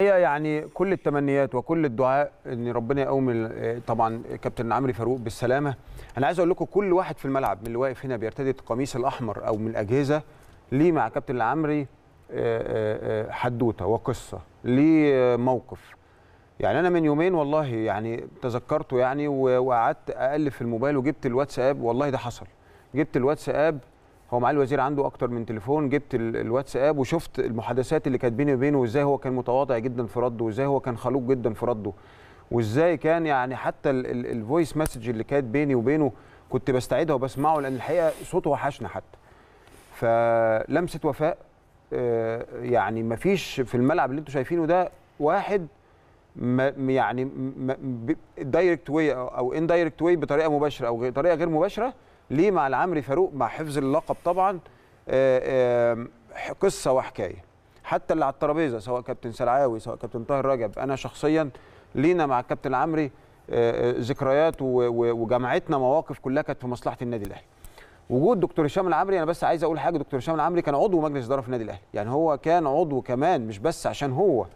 هي يعني كل التمنيات وكل الدعاء ان ربنا يقوم طبعا كابتن عمرو فاروق بالسلامه انا عايز اقول لكم كل واحد في الملعب من اللي واقف هنا بيرتدي القميص الاحمر او من الاجهزه ليه مع كابتن العمري آه، آه، آه، حدوته وقصه ليه موقف يعني انا من يومين والله يعني تذكرته يعني وقعدت اقلب في الموبايل وجبت الواتساب والله ده حصل جبت الواتساب هو معالي الوزير عنده اكتر من تليفون جبت الواتساب وشفت المحادثات اللي كانت بيني وبينه وازاي هو كان متواضع جدا في رده وازاي هو كان خلوق جدا في رده وازاي كان يعني حتى الفويس مسج اللي كانت بيني وبينه كنت بستعيدها وبسمعه لان الحقيقه صوته وحشنا حتى فلمسه وفاء آه، يعني ما فيش في الملعب اللي انتم شايفينه ده واحد ما يعني دايركت واي او ان دايركت واي بطريقه مباشره او طريقه غير مباشره ليه مع العمري فاروق مع حفظ اللقب طبعا آه، آه، قصه وحكايه حتى اللي على الترابيزه سواء كابتن سلعاوي سواء كابتن طاهر رجب انا شخصيا لينا مع الكابتن العمري آه، ذكريات وجمعتنا مواقف كلها كانت في مصلحه النادي الاهلي وجود دكتور هشام العمري انا بس عايز اقول حاجه دكتور هشام العمري كان عضو مجلس اداره في النادي الاهلي يعني هو كان عضو كمان مش بس عشان هو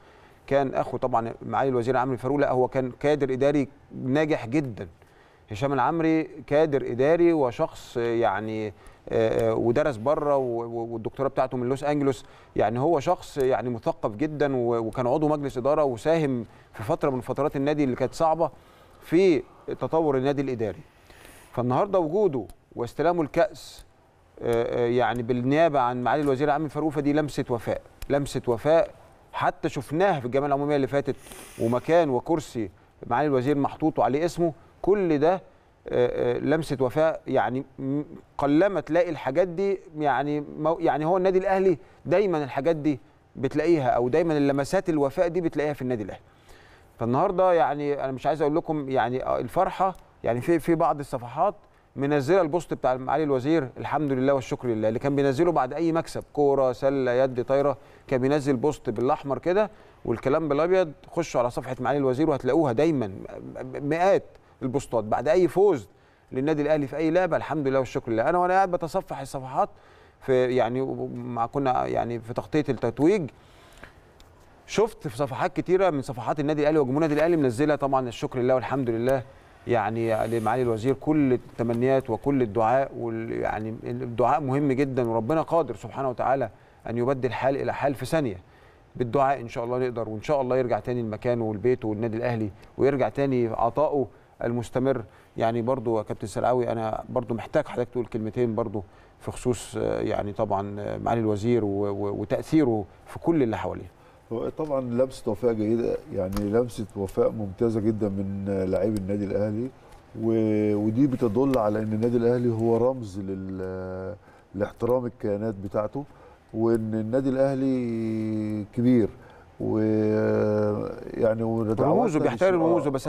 كان اخو طبعا معالي الوزير عمرو فاروق لا هو كان كادر اداري ناجح جدا هشام العمري كادر اداري وشخص يعني آه، آه، ودرس بره والدكتوراه بتاعته من لوس انجلوس يعني هو شخص يعني مثقف جدا وكان عضو مجلس اداره وساهم في فتره من فترات النادي اللي كانت صعبه في تطور النادي الاداري فالنهارده وجوده واستلامه الكاس آه، يعني بالنيابه عن معالي الوزير العام فاروق فدي لمسه وفاء لمسه وفاء حتى شفناها في الجمعيه العموميه اللي فاتت ومكان وكرسي معالي الوزير محطوط وعليه اسمه كل ده آه، آه، لمسه وفاء يعني قلما تلاقي الحاجات دي يعني يعني هو النادي الاهلي دايما الحاجات دي بتلاقيها او دايما اللمسات الوفاء دي بتلاقيها في النادي الاهلي فالنهارده يعني انا مش عايز اقول لكم يعني آه، الفرحه يعني في في بعض الصفحات منزله البوست بتاع معالي الوزير الحمد لله والشكر لله اللي كان بينزله بعد اي مكسب كوره سله يد طايره كان بينزل بوست بالاحمر كده والكلام بالابيض خشوا على صفحه معالي الوزير وهتلاقوها دايما مئات البوستات بعد اي فوز للنادي الاهلي في اي لعبه الحمد لله والشكر لله انا وانا قاعد بتصفح الصفحات في يعني مع كنا يعني في تغطيه التتويج شفت في صفحات كتيره من صفحات النادي الاهلي وجمهور النادي الاهلي منزله طبعا الشكر لله والحمد لله يعني لمعالي يعني الوزير كل التمنيات وكل الدعاء وال يعني الدعاء مهم جدا وربنا قادر سبحانه وتعالى ان يبدل حال الى حال في ثانيه بالدعاء ان شاء الله نقدر وان شاء الله يرجع تاني لمكانه والبيت والنادي الاهلي ويرجع تاني عطائه المستمر يعني برضو كابتن سلعاوي انا برضو محتاج حضرتك تقول كلمتين برضو في خصوص آه، يعني طبعا آه، معالي الوزير وتاثيره في كل اللي حواليه طبعا لمسه وفاء جيده يعني لمسه وفاء ممتازه جدا من آه، لعيب النادي الاهلي ودي بتدل على ان النادي الاهلي هو رمز لاحترام الكيانات بتاعته وان النادي الاهلي كبير ويعني رموزه بيحترم رموزه بس